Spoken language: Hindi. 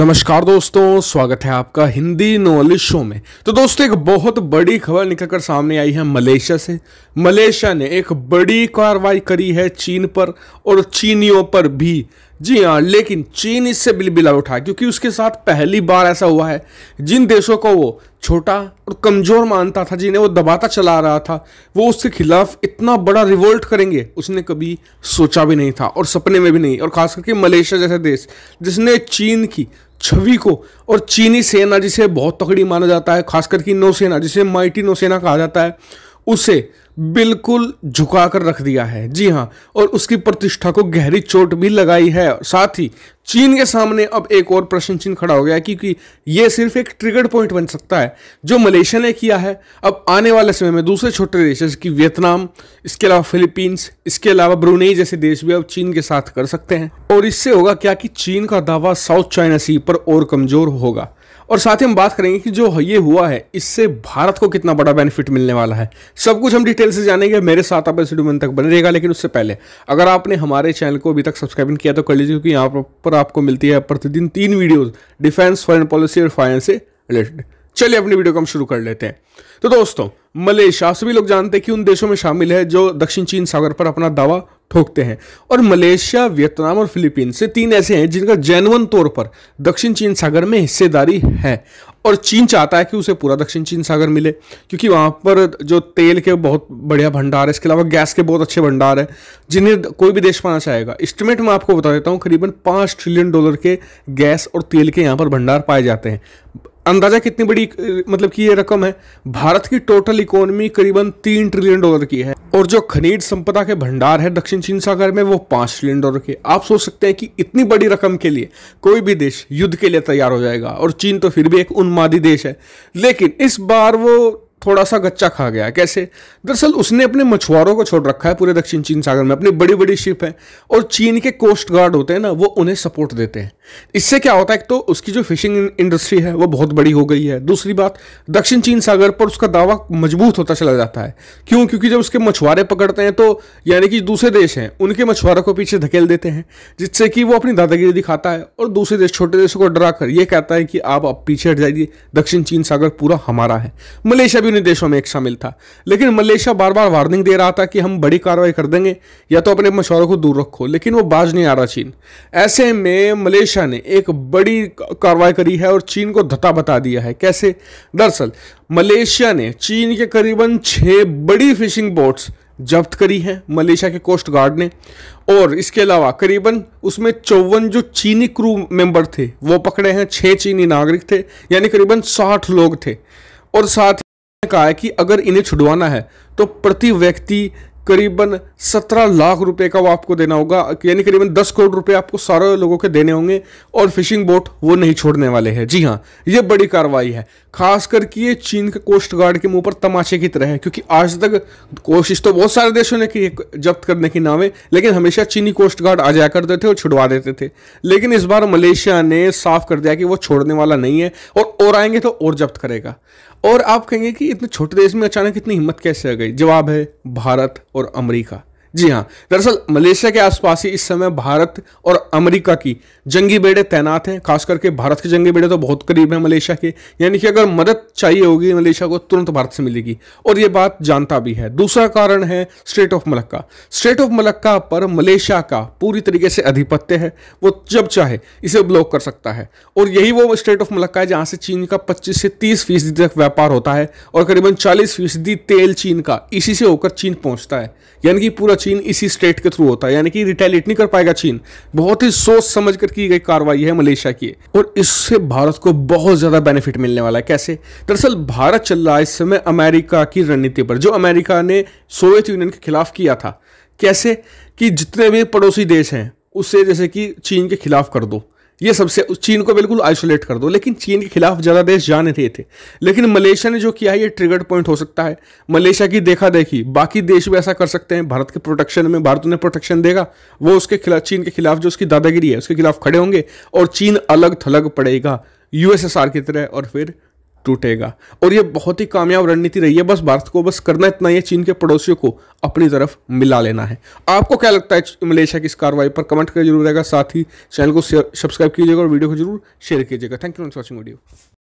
नमस्कार दोस्तों स्वागत है आपका हिंदी नॉलेज शो में तो दोस्तों एक बहुत बड़ी खबर निकलकर सामने आई है मलेशिया से मलेशिया ने एक बड़ी कार्रवाई करी है चीन पर और चीनियों पर भी जी हाँ लेकिन चीन इससे बिलबिला उठा क्योंकि उसके साथ पहली बार ऐसा हुआ है जिन देशों को वो छोटा और कमज़ोर मानता था जिन्हें वो दबाता चला रहा था वो उसके खिलाफ इतना बड़ा रिवोल्ट करेंगे उसने कभी सोचा भी नहीं था और सपने में भी नहीं और खास करके मलेशिया जैसे देश जिसने चीन की छवि को और चीनी सेना जिसे बहुत तकड़ी माना जाता है खासकर की नौसेना जिसे माइटी नौसेना कहा जाता है उसे बिल्कुल झुकाकर रख दिया है जी हाँ और उसकी प्रतिष्ठा को गहरी चोट भी लगाई है साथ ही चीन के सामने अब एक और प्रश्न चिन्ह खड़ा हो गया है क्योंकि ये सिर्फ एक ट्रिगर पॉइंट बन सकता है जो मलेशिया ने किया है अब आने वाले समय में दूसरे छोटे देश जैसे कि वियतनाम इसके अलावा फिलीपींस इसके अलावा ब्रुनेई जैसे देश भी अब चीन के साथ कर सकते हैं और इससे होगा क्या कि चीन का दावा साउथ चाइना सी पर और कमजोर होगा और साथ ही हम बात करेंगे कि जो ये हुआ है इससे भारत को कितना बड़ा बेनिफिट मिलने वाला है सब कुछ हम डिटेल से जानेंगे मेरे साथ आप इस वीडियो में तक बने रहेगा लेकिन उससे पहले अगर आपने हमारे चैनल को अभी तक सब्सक्राइब नहीं किया तो कर लीजिए क्योंकि यहाँ पर आपको मिलती है प्रतिदिन तीन वीडियोज़ डिफेंस फॉरन पॉलिसी और फाइनेंस से रिलेटेड चलिए अपनी वीडियो को हम शुरू कर लेते हैं तो दोस्तों मलेशिया सभी लोग जानते हैं कि उन देशों में शामिल है जो दक्षिण चीन सागर पर अपना दावा ठोकते हैं और मलेशिया वियतनाम और फिलीपींस से तीन ऐसे हैं जिनका जैनवन तौर पर दक्षिण चीन सागर में हिस्सेदारी है और चीन चाहता है कि उसे पूरा दक्षिण चीन सागर मिले क्योंकि वहाँ पर जो तेल के बहुत बढ़िया भंडार है इसके अलावा गैस के बहुत अच्छे भंडार हैं जिन्हें कोई भी देश पाना चाहेगा इस्टीमेट मैं आपको बता देता हूँ करीबन पाँच ट्रिलियन डॉलर के गैस और तेल के यहाँ पर भंडार पाए जाते हैं अंदाजा कितनी बड़ी मतलब कि ये रकम है भारत की टोटल इकोनॉमी करीबन तीन ट्रिलियन डॉलर की है और जो खनिज संपदा के भंडार है दक्षिण चीन सागर में वो पांच ट्रिलियन डॉलर के आप सोच सकते हैं कि इतनी बड़ी रकम के लिए कोई भी देश युद्ध के लिए तैयार हो जाएगा और चीन तो फिर भी एक उन्मादी देश है लेकिन इस बार वो थोड़ा सा गच्चा खा गया कैसे दरअसल उसने अपने मछुआरों को छोड़ रखा है पूरे दक्षिण चीन सागर में अपनी बड़ी बड़ी शिप है और चीन के कोस्ट गार्ड होते हैं ना वो उन्हें सपोर्ट देते हैं इससे क्या होता है तो उसकी जो फिशिंग इंडस्ट्री है वो बहुत बड़ी हो गई है दूसरी बात दक्षिण चीन सागर पर उसका दावा मजबूत होता चला जाता है क्यों क्योंकि जब उसके मछुआरे पकड़ते हैं तो यानी कि दूसरे देश हैं उनके मछुआरों को पीछे धकेल देते हैं जिससे कि वो अपनी दादागिरी दिखाता है और दूसरे देश छोटे देशों को डरा कर ये कहता है कि आप पीछे हट जाइए दक्षिण चीन सागर पूरा हमारा है मलेशिया यूरोपीय देशों में एक शामिल था लेकिन मलेशिया बार बार वार्निंग दे रहा था कि हम बड़ी कार्रवाई कर देंगे या तो अपने मशवरों को दूर रखो लेकिन वो बाज नहीं आ रहा चीन ऐसे में मलेशिया ने एक बड़ी कार्रवाई करी है और चीन को धता बता दिया है कैसे दरअसल मलेशिया ने चीन के करीबन छः बड़ी फिशिंग बोट्स जब्त करी है मलेशिया के कोस्ट गार्ड ने और इसके अलावा करीबन उसमें चौवन जो चीनी क्रू मेंबर थे वो पकड़े हैं छः चीनी नागरिक थे यानी करीबन साठ लोग थे और साथ ने कहा है कि अगर इन्हें छुड़वाना है तो प्रति व्यक्ति करीबन सत्रह लाख रुपए का वो आपको देना होगा यानी करीबन दस करोड़ रुपए आपको सारे लोगों के देने होंगे और फिशिंग बोट वो नहीं छोड़ने वाले हैं जी हाँ ये बड़ी कार्रवाई है खास करके ये चीन के कोस्ट गार्ड के मुंह पर तमाशे की तरह है क्योंकि आज तक कोशिश तो बहुत सारे देशों ने की जब्त करने की नावें लेकिन हमेशा चीनी कोस्ट गार्ड आ जाया करते थे और छुड़वा देते थे लेकिन इस बार मलेशिया ने साफ कर दिया कि वो छोड़ने वाला नहीं है और और आएंगे तो और जब्त करेगा और आप कहेंगे कि इतने छोटे देश में अचानक इतनी हिम्मत कैसे आ गई जवाब है भारत और अमरीका जी हाँ दरअसल मलेशिया के आसपास ही इस समय भारत और अमेरिका की जंगी बेड़े तैनात हैं खास करके भारत के जंगी बेड़े तो बहुत करीब हैं मलेशिया के यानी कि अगर मदद चाहिए होगी मलेशिया को तुरंत भारत से मिलेगी और ये बात जानता भी है दूसरा कारण है strait of Malacca strait of Malacca पर मलेशिया का पूरी तरीके से आधिपत्य है वो जब चाहे इसे ब्लॉक कर सकता है और यही वो स्टेट ऑफ मलक्का है जहाँ से चीन का पच्चीस से तीस फीसदी तक व्यापार होता है और करीबन चालीस फीसदी तेल चीन का इसी से होकर चीन पहुँचता है यानी कि पूरा चीन इसी स्टेट के थ्रू होता है यानी कि रिटेलिएट नहीं कर पाएगा चीन बहुत ही सोच समझ कर की गई कार्रवाई है मलेशिया की और इससे भारत को बहुत ज्यादा बेनिफिट मिलने वाला है कैसे दरअसल भारत चल रहा है इस समय अमेरिका की रणनीति पर जो अमेरिका ने सोवियत यूनियन के खिलाफ किया था कैसे कि जितने भी पड़ोसी देश हैं उसे जैसे कि चीन के खिलाफ कर दो ये सबसे चीन को बिल्कुल आइसोलेट कर दो लेकिन चीन के खिलाफ ज़्यादा देश जाने थे थे लेकिन मलेशिया ने जो किया है ये ट्रिगर पॉइंट हो सकता है मलेशिया की देखा देखी बाकी देश भी ऐसा कर सकते हैं भारत के प्रोटेक्शन में भारत उन्हें प्रोटेक्शन देगा वो उसके खिलाफ चीन के खिलाफ जो उसकी दादागिरी है उसके खिलाफ खड़े होंगे और चीन अलग थलग पड़ेगा यूएसएसआर की तरह और फिर टूटेगा और ये बहुत ही कामयाब रणनीति रही है बस भारत को बस करना इतना ही है चीन के पड़ोसियों को अपनी तरफ मिला लेना है आपको क्या लगता है मलेशिया की इस कार्रवाई पर कमेंट कर जरूर रहेगा साथ ही चैनल को सब्सक्राइब कीजिएगा और वीडियो को जरूर शेयर कीजिएगा thank you for watching video